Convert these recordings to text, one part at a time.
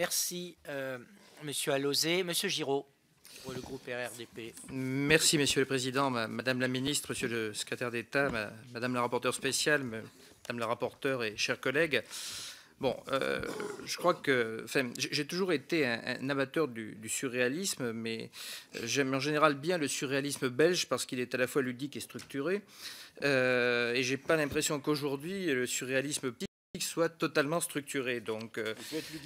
Merci, M. Euh, Monsieur Allozé. Monsieur Giraud, pour le groupe RRDP. Merci, Monsieur le Président, Madame la Ministre, Monsieur le Secrétaire d'État, Madame la rapporteure spéciale, Madame la rapporteure et chers collègues. Bon, euh, je crois que. Enfin, j'ai toujours été un, amateur du, surréalisme, mais euh, j'aime en général bien le surréalisme belge parce qu'il est à la fois ludique et structuré. Et et j'ai pas l'impression qu'aujourd'hui, le surréalisme soit totalement structuré. Donc, euh,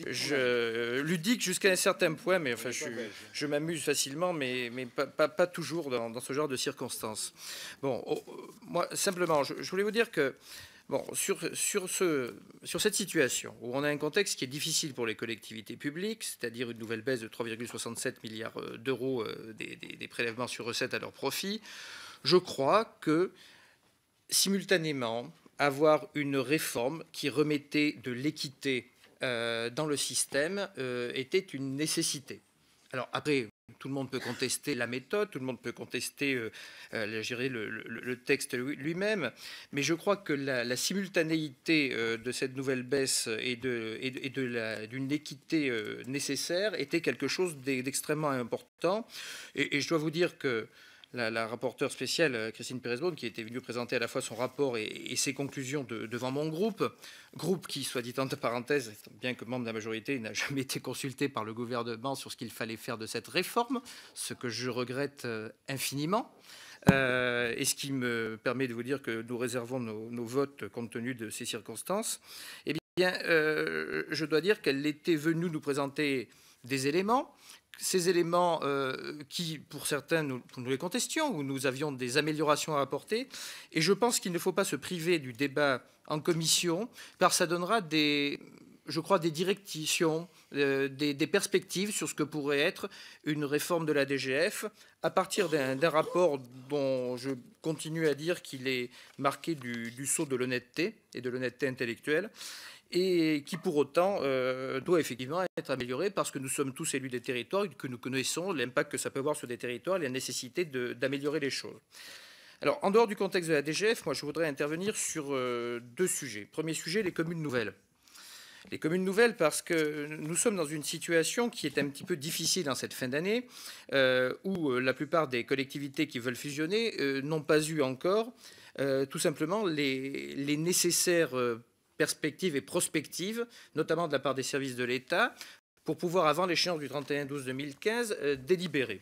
je, ludique jusqu'à un certain point, mais enfin, je, m'amuse facilement, mais, pas, toujours dans, ce genre de circonstances. Bon, oh, oh, moi, simplement, je, voulais vous dire que Bon, sur, cette situation où on a un contexte qui est difficile pour les collectivités publiques, c'est-à-dire une nouvelle baisse de 3,67 milliards euh, d'euros euh, des, prélèvements sur recettes à leur profit, je crois que simultanément, avoir une réforme qui remettait de l'équité euh, dans le système euh, était une nécessité. Alors après, tout le monde peut contester la méthode, tout le monde peut contester euh, le, le, texte lui-même, mais je crois que la, simultanéité de cette nouvelle baisse et de, d'une équité nécessaire était quelque chose d'extrêmement important. et, je dois vous dire que la, rapporteure spéciale euh, Christine pérez qui était venue présenter à la fois son rapport et, ses conclusions devant mon groupe, groupe qui, soit dit en parenthèse, bien que membre de la majorité, n'a jamais été consulté par le gouvernement sur ce qu'il fallait faire de cette réforme, ce que je regrette euh, infiniment. Euh, et ce qui me permet de vous dire que nous réservons nos, votes compte tenu de ces circonstances. Eh bien, je dois dire qu'elle était venue nous présenter des éléments ces éléments euh, qui, pour certains, nous, les contestions, où nous avions des améliorations à apporter. Et je pense qu'il ne faut pas se priver du débat en commission, car ça donnera des, je crois, des directions, euh, des, perspectives sur ce que pourrait être une réforme de la DGF à partir d'un rapport dont je continue à dire qu'il est marqué du, du, de l'honnêteté et de l'honnêteté intellectuelle et qui pour autant euh, doit effectivement être améliorée parce que nous sommes tous élus des territoires, que nous connaissons l'impact que ça peut avoir sur des territoires, et la nécessité d'améliorer les choses. Alors, en dehors du contexte de la DGF, moi, je voudrais intervenir sur euh, deux sujets. Premier sujet, les communes nouvelles. Les communes nouvelles, parce que nous sommes dans une situation qui est un petit peu difficile en cette fin d'année, euh, où la plupart des collectivités qui veulent fusionner n'ont pas eu encore, tout simplement, les nécessaires perspectives et prospectives, notamment de la part des services de l'État, pour pouvoir, avant l'échéance du 31-12-2015, euh, délibérer.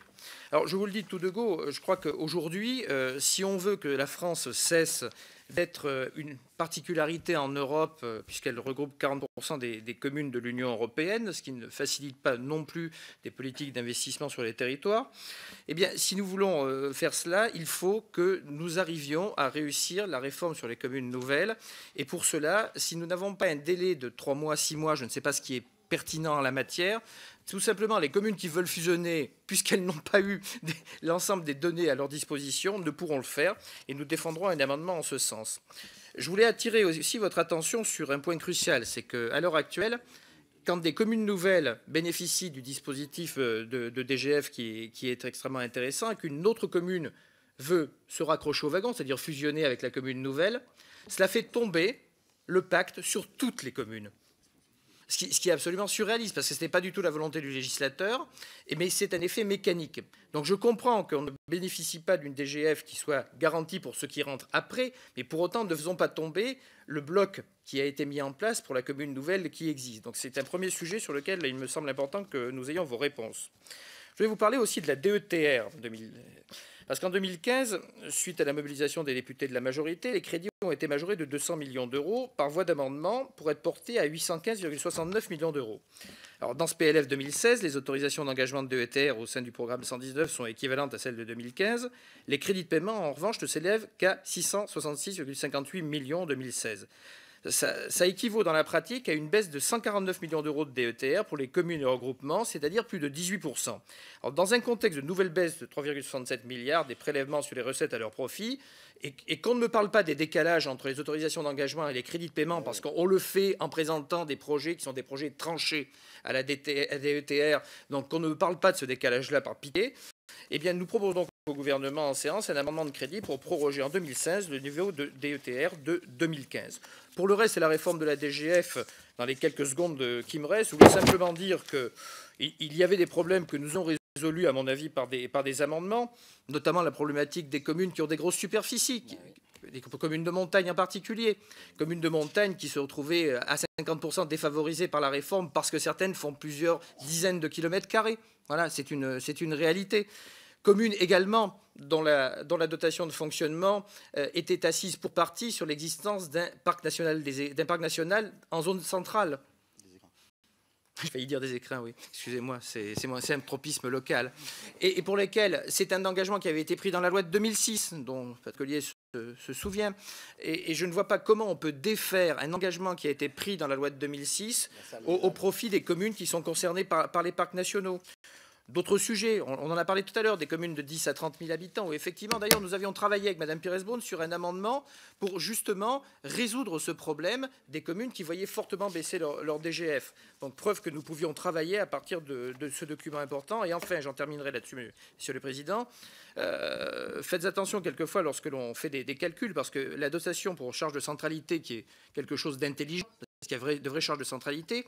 Alors, je vous le dis tout de go, euh, je crois qu'aujourd'hui, euh, si on veut que la France cesse d'être euh, une particularité en Europe, euh, puisqu'elle regroupe 40% des, communes de l'Union européenne, ce qui ne facilite pas non plus des politiques d'investissement sur les territoires, eh bien, si nous voulons euh, faire cela, il faut que nous arrivions à réussir la réforme sur les communes nouvelles. Et pour cela, si nous n'avons pas un délai de 3 mois, 6 mois, je ne sais pas ce qui est pertinent en la matière. Tout simplement, les communes qui veulent fusionner, puisqu'elles n'ont pas eu l'ensemble des données à leur disposition, ne pourront le faire. Et nous défendrons un amendement en ce sens. Je voulais attirer aussi votre attention sur un point crucial, c'est qu'à l'heure actuelle, quand des communes nouvelles bénéficient du dispositif euh, de, DGF qui est, extrêmement intéressant, qu'une autre commune veut se raccrocher au wagon, c'est-à-dire fusionner avec la commune nouvelle, cela fait tomber le pacte sur toutes les communes ce qui, est absolument surréaliste, parce que ce n'est pas du tout la volonté du législateur, mais c'est un effet mécanique. Donc je comprends qu'on ne bénéficie pas d'une DGF qui soit garantie pour ceux qui rentrent après, mais pour autant ne faisons pas tomber le bloc qui a été mis en place pour la commune nouvelle qui existe. Donc c'est un premier sujet sur lequel il me semble important que nous ayons vos réponses. Je vais vous parler aussi de la e DETR 2000. Parce qu'en 2015, suite à la mobilisation des députés de la majorité, les crédits ont été majorés de 200 millions d'euros par voie d'amendement pour être portés à 815,69 millions d'euros. Alors, dans ce PLF 2016, les autorisations d'engagement de DETR au sein du programme 119 sont équivalentes à celles de 2015. Les crédits de paiement, en revanche, ne s'élèvent qu'à 666,58 millions en 2016. Ça, équivaut dans la pratique à une baisse de 149 millions d'euros de DETR pour les communes et regroupements, c'est-à-dire plus de 18%. dans un contexte de nouvelle baisse de 3,67 milliards des prélèvements sur les recettes à leur profit, et, qu'on ne me parle pas des décalages entre les autorisations d'engagement et les crédits de paiement, parce qu'on le fait en présentant des projets qui sont des projets tranchés à la, DETR, donc qu'on ne me parle pas de ce décalage-là par pitié, eh bien, nous proposons au gouvernement en séance un amendement de crédit pour proroger en 2016 le niveau de DETR de 2015. Pour le reste, c'est la réforme de la DGF dans les quelques secondes qui me restent. Je voulais simplement dire qu'il y avait des problèmes que nous avons résolus à mon avis, par des, par des amendements, notamment la problématique des communes qui ont des grosses superficies, des communes de montagne en particulier, communes de montagne qui se retrouvaient à 50% défavorisées par la réforme parce que certaines font plusieurs dizaines de kilomètres carrés. Voilà, c'est une, une réalité. Communes également dont la, la dotation de fonctionnement euh, était assise pour partie sur l'existence d'un parc, d'un parc national en zone centrale vais y dire des écrins, oui. Excusez-moi, c'est un tropisme local. Et, pour lesquels c'est un engagement qui avait été pris dans la loi de 2006, dont Pat Collier se, souvient. Et, je ne vois pas comment on peut défaire un engagement qui a été pris dans la loi de 2006 au, profit des communes qui sont concernées par les parcs nationaux. D'autres sujets, on, en a parlé tout à l'heure, des communes de 10 à 30 000 habitants, où effectivement, d'ailleurs, nous avions travaillé avec Mme pires sur un amendement pour justement résoudre ce problème des communes qui voyaient fortement baisser leur, DGF. Donc, preuve que nous pouvions travailler à partir de, ce document important. Et enfin, j'en terminerai là-dessus, Monsieur le Président. Euh, faites attention quelquefois lorsque l'on fait des, des calculs, parce que la dotation pour charge de centralité, qui est quelque chose d'intelligent, parce qu'il y a de vraies charges de centralité,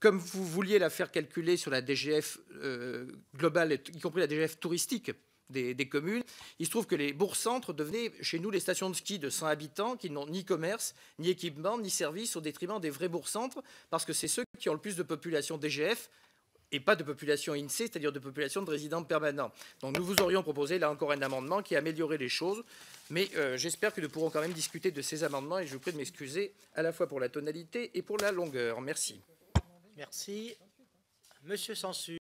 comme vous vouliez la faire calculer sur la DGF euh, globale, y compris la DGF touristique des, communes, il se trouve que les bourgs-centres devenaient chez nous les stations de ski de 100 habitants qui n'ont ni commerce, ni équipement, ni service au détriment des vrais bourgs-centres, parce que c'est ceux qui ont le plus de population DGF et pas de population INSEE, c'est-à-dire de population de résidents permanents. Donc nous vous aurions proposé là encore un amendement qui améliorait les choses, mais euh, j'espère que nous pourrons quand même discuter de ces amendements et je vous prie de m'excuser à la fois pour la tonalité et pour la longueur. Merci. Merci. Monsieur Sansu.